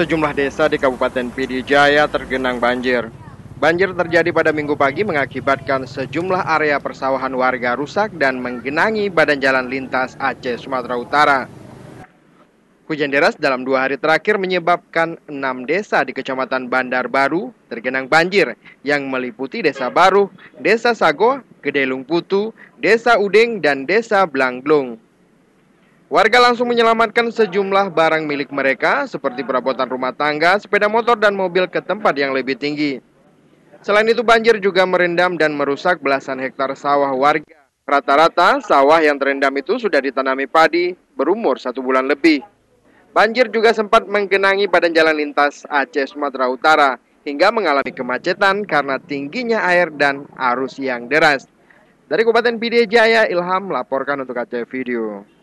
Sejumlah desa di Kabupaten Pidijaya tergenang banjir. Banjir terjadi pada minggu pagi mengakibatkan sejumlah area persawahan warga rusak dan menggenangi badan jalan lintas Aceh, Sumatera Utara. Hujan deras dalam dua hari terakhir menyebabkan enam desa di Kecamatan Bandar Baru tergenang banjir yang meliputi Desa Baru, Desa Sago, Gede Lungputu, Desa Udeng, dan Desa Blanglung. Warga langsung menyelamatkan sejumlah barang milik mereka seperti perabotan rumah tangga, sepeda motor, dan mobil ke tempat yang lebih tinggi. Selain itu banjir juga merendam dan merusak belasan hektar sawah warga. Rata-rata sawah yang terendam itu sudah ditanami padi berumur satu bulan lebih. Banjir juga sempat menggenangi badan jalan lintas Aceh Sumatera Utara hingga mengalami kemacetan karena tingginya air dan arus yang deras. Dari Kabupaten Pidie Jaya, Ilham melaporkan untuk Aceh Video.